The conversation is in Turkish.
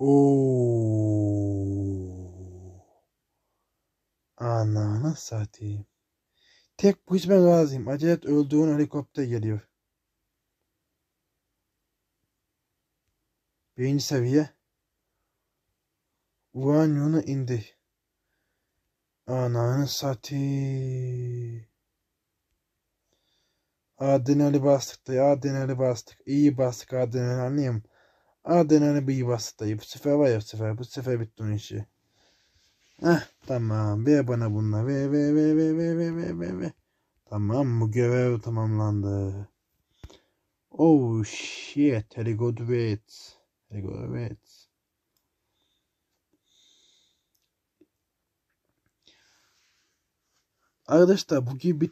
Oo. Ananı satayım. Tek bu hizme razıyım. Acayip öldüğün helikopter geliyor. Birinci seviye. yunu indi. Ananı satayım. Adrenali bastık da adrenali bastık. İyi bastık adrenali anlayayım. Adenene bir Bu sefer var ya bu sefer bu sefer bitti işi. Heh tamam ver bana bunlar ver ver ver ver ver ver ver ver ver. Tamam bu görev tamamlandı. Oh shit hadi go do it. Hadi go Arkadaşlar bu gibi